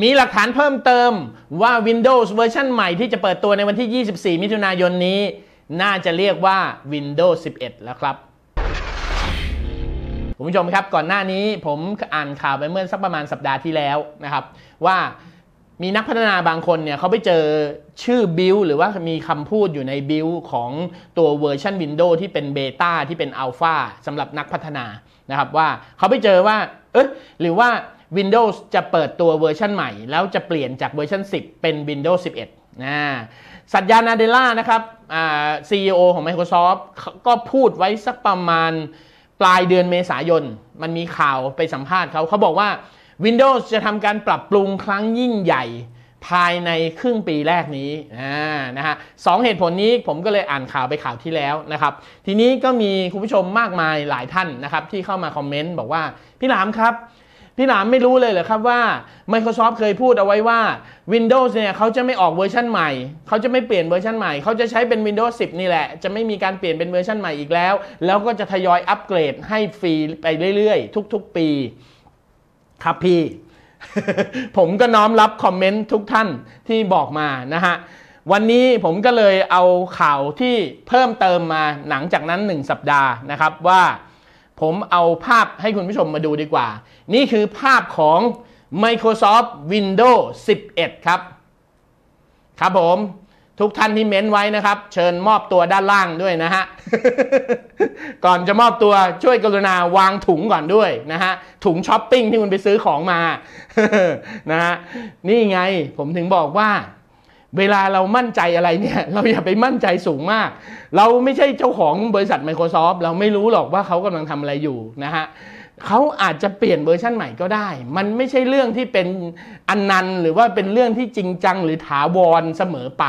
มีหลักฐานเพิ่มเติมว่า Windows เวอร์ชันใหม่ที่จะเปิดตัวในวันที่ 24 มิถุนายนนี้ น่าจะเรียกว่า Windows 11 แล้วครับคุณผู้ชมครับก่อนหน้านี้ผมอ่านข่าวไปเมื่อสักประมาณสัปดาห์ที่แล้วนะครับ ว่ามีนักพัฒนาบางคนเนี่ยเขาไปเจอชื่อบิลหรือว่ามีคำพูดอยู่ในบิลของตัวเวอร์ชัน Windows ที่เป็นเบต้าที่เป็นอัลฟาสำหรับนักพัฒนานะครับว่าเขาไปเจอว่าเอ๊ะหรือว่า Windows จะเปิดตัวเวอร์ชันใหม่ แล้วจะเปลี่ยนจากเวอร์ชัน10 เป็น Windows 11นะสัตยานาเดล่านะครับซีอีโอของ Microsoft ก็พูดไว้สักประมาณปลายเดือนเมษายน มันมีข่าวไปสัมภาษณ์เขา เขาบอกว่า Windows จะทำการปรับปรุงครั้งยิ่งใหญ่ ภายในครึ่งปีแรกนี้นะฮะสองเหตุผลนี้ผมก็เลยอ่านข่าวไปข่าวที่แล้วนะครับทีนี้ก็มีคุณผู้ชมมากมายหลายท่านนะครับ ที่เข้ามาคอมเมนต์บอกว่าพี่หลามครับพี่หลามไม่รู้เลยเหรอครับว่า Microsoft เคยพูดเอาไว้ว่า Windows เนี่ยเขาจะไม่ออกเวอร์ชันใหม่เขาจะไม่เปลี่ยนเวอร์ชันใหม่เขาจะใช้เป็น Windows 10นี่แหละจะไม่มีการเปลี่ยนเป็นเวอร์ชันใหม่อีกแล้ว แล้วก็จะทยอยอัปเกรดให้ฟรีไปเรื่อยๆ ทุกๆปีครับพี่ผมก็น้อมรับคอมเมนต์ทุกท่านที่บอกมานะฮะวันนี้ผมก็เลยเอาข่าวที่เพิ่มเติมมาหลังจากนั้น 1 สัปดาห์นะครับว่าผมเอาภาพให้คุณผู้ชมมาดูดีกว่า นี่คือภาพของ Microsoft Windows 11 ครับ ครับผม ทุกท่านที่เม้นไว้นะครับ เชิญมอบตัวด้านล่างด้วยนะฮะ ก่อนจะมอบตัวช่วยกรุณาวางถุงก่อนด้วยนะฮะ ถุงช้อปปิ้งที่คุณไปซื้อของมา นะฮะ นี่ไง ผมถึงบอกว่าเวลาเรามั่นใจอะไรเนี่ยเราอย่าไปมั่นใจสูงมาก เราไม่ใช่เจ้าของ บริษัท Microsoft เราไม่รู้หรอกว่าเขากำลังทำอะไรอยู่นะฮะเขาอาจจะเปลี่ยนเวอร์ชันใหม่ก็ได้ มันไม่ใช่เรื่องที่เป็นอันนันหรือว่าเป็นเรื่องที่จริงจังหรือถาวรเสมอไป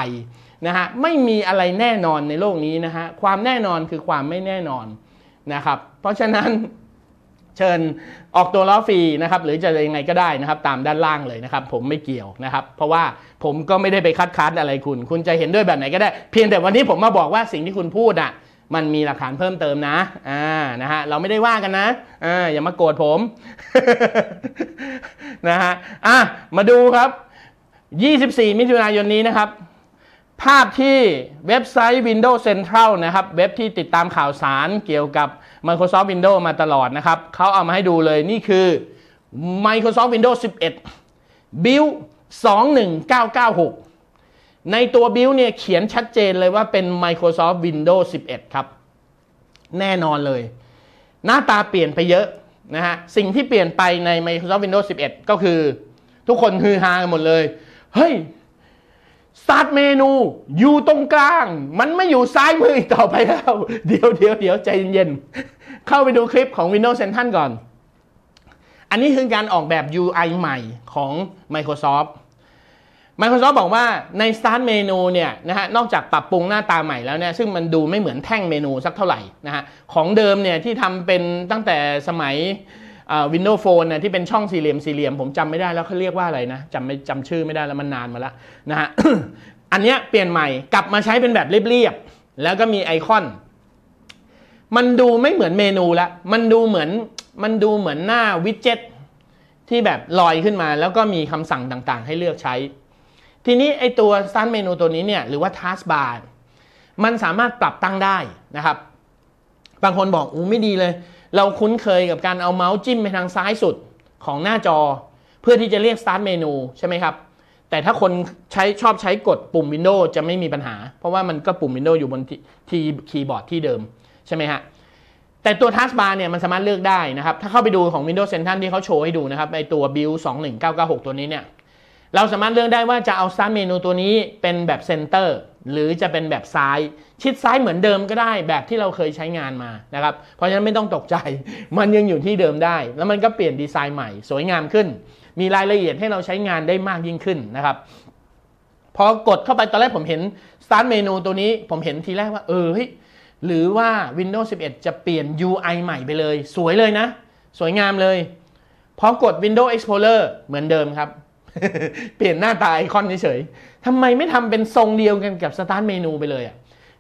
นะฮะไม่มีอะไรแน่นอนในโลกนี้นะฮะความแน่นอนคือความไม่แน่นอนนะครับ เพราะฉะนั้นเชิญออกตัวล้อฟรีนะครับ หรือจะยังไงก็ได้นะครับ ตามด้านล่างเลยนะครับ ผมไม่เกี่ยวนะครับ เพราะว่าผมก็ไม่ได้ไปคัดค้านอะไรคุณ คุณจะเห็นด้วยแบบไหนก็ได้เพียงแต่วันนี้ผมมาบอกว่าสิ่งที่คุณพูดอ่ะ มันมีหลักฐานเพิ่มเติมนะ อ่านะฮะ เราไม่ได้ว่ากันนะอ่าอย่ามาโกรธผม นะฮะอ่ะมาดูครับ 24 มิถุนายนนี้นะครับภาพที่เว็บไซต์ Windows Central นะครับ เว็บที่ติดตามข่าวสารเกี่ยวกับ Microsoft Windows มาตลอดนะครับ เขาเอามาให้ดูเลยนี่คือ Microsoft Windows 11 Build 21996 ในตัว Build เนี่ยเขียนชัดเจนเลยว่าเป็น Microsoft Windows 11 ครับ แน่นอนเลย หน้าตาเปลี่ยนไปเยอะนะฮะสิ่งที่เปลี่ยนไปใน Microsoft Windows 11 ก็คือ ทุกคนฮือฮากันหมดเลยเฮ้ยสตาร์เมนูอยู่ตรงกลาง มันไม่อยู่ซ้ายมืออีกต่อไปแล้วเดี๋ยวเดี๋ยวเดี๋ยวใจเย็นๆ เข้าไปดูคลิปของ Windows Central ก่อน อันนี้คือการออกแบบ UI ใหม่ของ Microsoft Microsoft บอกว่าใน Start เมนูเนี่ยนะฮะนอกจากปรับปรุงหน้าตาใหม่แล้วเนี่ยซึ่งมันดูไม่เหมือนแท่งเมนูสักเท่าไหร่นะฮะของเดิมเนี่ยที่ทำเป็นตั้งแต่สมัยวินโดว์โฟนนยที่เป็นช่องสี่เหลี่ยมสี่เหลี่ยมผมจำไม่ได้แล้วเขาเรียกว่าอะไรนะจำไม่จำชื่อไม่ได้แล้วมันนานมาแล้วนะฮะอันเนี้ยเปลี่ยนใหม่กลับมาใช้เป็นแบบเรียบๆแล้วก็มีไอคอน มันดูไม่เหมือนเมนูละมันดูเหมือนมันดูเหมือนหน้าวิดเจ็ต ที่แบบลอยขึ้นมา แล้วก็มีคำสั่งต่างๆ ให้เลือกใช้ ทีนี้ไอตัวสตาร์ทเมนูตัวนี้เนี่ยหรือว่าทัสบาร์มันสามารถปรับตั้งได้นะครับบางคนบอกอู้ไม่ดีเลย เราคุ้นเคยกับการเอาเมาส์จิ้มไปทางซ้ายสุดของหน้าจอ เพื่อที่จะเรียก start เมนูใช่ไหมครับ แต่ถ้าคนใช้ชอบใช้กดปุ่ม Windows จะไม่มีปัญหา เพราะว่ามันก็ปุ่ม Windows อยู่บนที่คีย์บอร์ดที่เดิม ใช่ไหมฮะ แต่ตัว Taskbar เนี่ยมันสามารถเลือกได้นะครับ ถ้าเข้าไปดูของ Windows Central ที่เขาโชว์ให้ดูนะครับ ในตัว Build 21996 ตัวนี้เนี่ย เราสามารถเลือกได้ว่าจะเอา Start Menu ตัวนี้เป็นแบบ Center หรือจะเป็นแบบซ้ายชิดซ้ายเหมือนเดิมก็ได้ แบบที่เราเคยใช้งานมานะครับ เพราะฉะนั้นไม่ต้องตกใจมันยังอยู่ที่เดิมได้ แล้วมันก็เปลี่ยนดีไซน์ใหม่ สวยงามขึ้น มีรายละเอียดให้เราใช้งานได้มากยิ่งขึ้นนะครับ พอกดเข้าไปตอนแรกผมเห็น Start เมนูตัวนี้ผมเห็นทีแรกว่า เออหรือว่า Windows 11 จะเปลี่ยน UI ใหม่ไปเลย สวยเลยนะ สวยงามเลยพอกด Windows Explorer เหมือนเดิมครับเปลี่ยนหน้าตาไอคอนเฉยๆ ทำไมไม่ทำเป็นทรงเดียวกันกับสตาร์ทเมนูไปเลยอ่ะ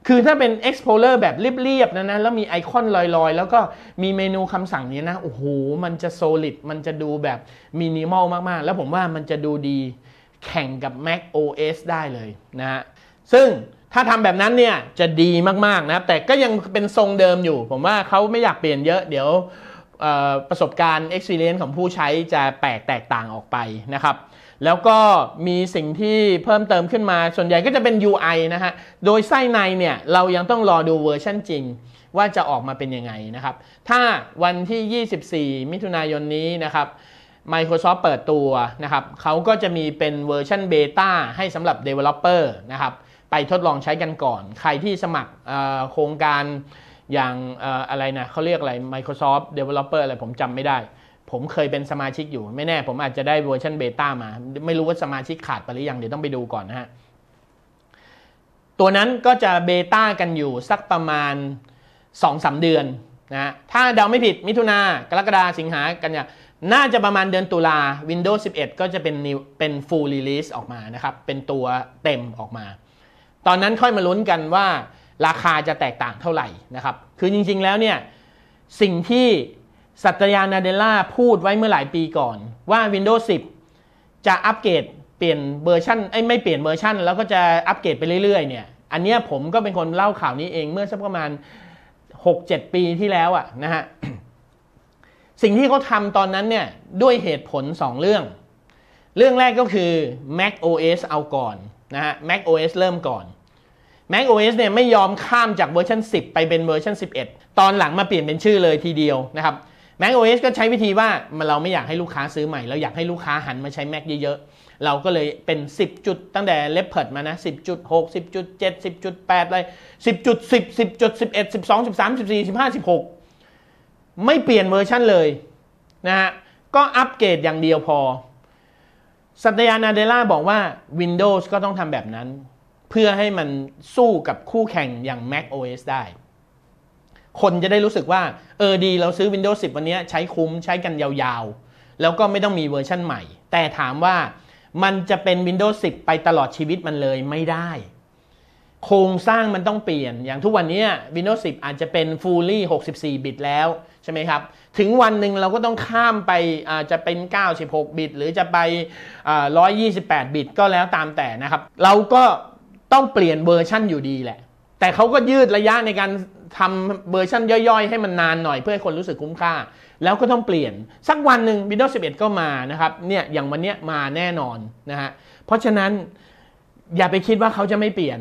คือถ้าเป็น Explorer แบบเรียบๆนะนะ แล้วมีไอคอนลอยๆ แล้วก็มีเมนูคำสั่งนี้นะ โอ้โห มันจะโซลิด มันจะดูแบบมินิมอลมากๆ แล้วผมว่ามันจะดูดีแข่งกับ Mac OS ได้เลยนะฮะ ซึ่งถ้าทำแบบนั้นเนี่ย จะดีมากๆนะครับ แต่ก็ยังเป็นทรงเดิมอยู่ ผมว่าเขาไม่อยากเปลี่ยนเยอะ เดี๋ยวประสบการณ์ experience ของผู้ใช้จะแตกแตกต่างออกไปนะครับแล้วก็มีสิ่งที่เพิ่มเติมขึ้นมา ส่วนใหญ่ก็จะเป็น UI นะฮะ โดยไส้ในเนี่ยเรายังต้องรอดูเวอร์ชันจริง ว่าจะออกมาเป็นยังไงนะครับถ้าวันที่ 24 มิถุนายนนี้นะครับ Microsoft เปิดตัวนะครับเขาก็จะมีเป็นเวอร์ชันเบต้าให้สำหรับ Developer นะครับไปทดลองใช้กันก่อน ใครที่สมัครโครงการอย่างอะไรนะเขาเรียกอะไร Microsoft Developer อะไรผมจำไม่ได้ผมเคยเป็นสมาชิกอยู่ ไม่แน่ผมอาจจะได้เวอร์ชันเบต้ามา ไม่รู้ว่าสมาชิกขาดไปหรือยังเดี๋ยวต้องไปดูก่อนนะฮะ ตัวนั้นก็จะเบต้ากันอยู่สักประมาณ 2-3 เดือนนะถ้าเดาไม่ผิดมิถุนากรกฎาสิงหากันยาน่าจะประมาณเดือนตุลา Windows 11 ก็จะเป็นเป็น full release ออกมานะครับ เป็นตัวเต็มออกมา ตอนนั้นค่อยมาลุ้นกันว่าราคาจะแตกต่างเท่าไหร่นะครับคือจริงๆแล้วเนี่ยสิ่งที่สัตยานาเดล่าพูดไว้เมื่อหลายปีก่อน ว่า Windows 10 จะอัปเกรดเปลี่ยนเวอร์ชันไอ้ไม่เปลี่ยนเวอร์ชันแล้วก็จะอัปเกรดไปเรื่อยๆเนี่ยอันเนี้ยผมก็เป็นคนเล่าข่าวนี้เองเมื่อสักประมาณ 6-7 ปีที่แล้วอะนะฮะสิ่งที่เขาทำตอนนั้นเนี่ยด้วยเหตุผล 2 เรื่อง เรื่องแรกก็คือ Mac OS เอาก่อนนะฮะ Mac OS เริ่มก่อน Mac OS เนี่ยไม่ยอมข้ามจากเวอร์ชัน10 ไปเป็นเวอร์ชัน11 ตอนหลังมาเปลี่ยนเป็นชื่อเลยทีเดียวนะครับ Mac OS ก็ใช้วิธีว่าเราไม่อยากให้ลูกค้าซื้อใหม่ เราอยากให้ลูกค้าหันมาใช้ Mac เยอะๆ เราก็เลยเป็น 10 จุดตั้งแต่เล็บเปิดมานะ 10.6 10.7 10.8อะไร10.10 10.11 12 13 14 15 16 ไม่เปลี่ยนเวอร์ชั่นเลยนะฮะก็อัปเกรดอย่างเดียวพอ สัตยานาเดล่าบอกว่า Windows ก็ต้องทำแบบนั้น เพื่อให้มันสู้กับคู่แข่งอย่าง Mac OS ได้คนจะได้รู้สึกว่า เออดีเราซื้อ Windows 10 วันนี้ใช้คุ้มใช้กันยาวๆ แล้วก็ไม่ต้องมีเวอร์ชั่นใหม่ แต่ถามว่ามันจะเป็น Windows 10 ไปตลอดชีวิตมันเลยไม่ได้ โครงสร้างมันต้องเปลี่ยนอย่างทุกวันนี้ Windows 10 อาจจะเป็น Fully 64 บิตแล้ว ใช่ไหมครับ ถึงวันหนึ่งเราก็ต้องข้ามไปะจะเป็น 96 บิต หรือจะไป 128 บิตก็แล้วตามแต่นะครับ เราก็ต้องเปลี่ยนเวอร์ชั่นอยู่ดีแหละแต่เขาก็ยืดระยะในการทำเวอร์ชันย่อยๆ ให้มันนานหน่อยเพื่อให้คนรู้สึกคุ้มค่า แล้วก็ต้องเปลี่ยนสักวันหนึ่ง Windows 11ก็มานะครับเนี่ยอย่างวันเนี้ยมาแน่นอนนะฮะเพราะฉะนั้นอย่าไปคิดว่าเขาจะไม่เปลี่ยน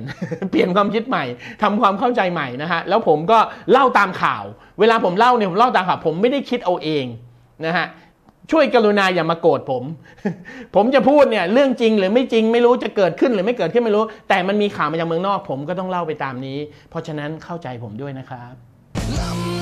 เปลี่ยนความคิดใหม่ ทำความเข้าใจใหม่นะฮะแล้วผมก็เล่าตามข่าว เวลาผมเล่าเนี่ยผมเล่าตามข่าวผมไม่ได้คิดเอาเองนะฮะช่วยกรุณาอย่ามาโกรธผม ผมจะพูดเนี่ยเรื่องจริงหรือไม่จริงไม่รู้จะเกิดขึ้นหรือไม่เกิดขึ้นไม่รู้ แต่มันมีข่าวมาจากเมืองนอกผมก็ต้องเล่าไปตามนี้ เพราะฉะนั้นเข้าใจผมด้วยนะครับ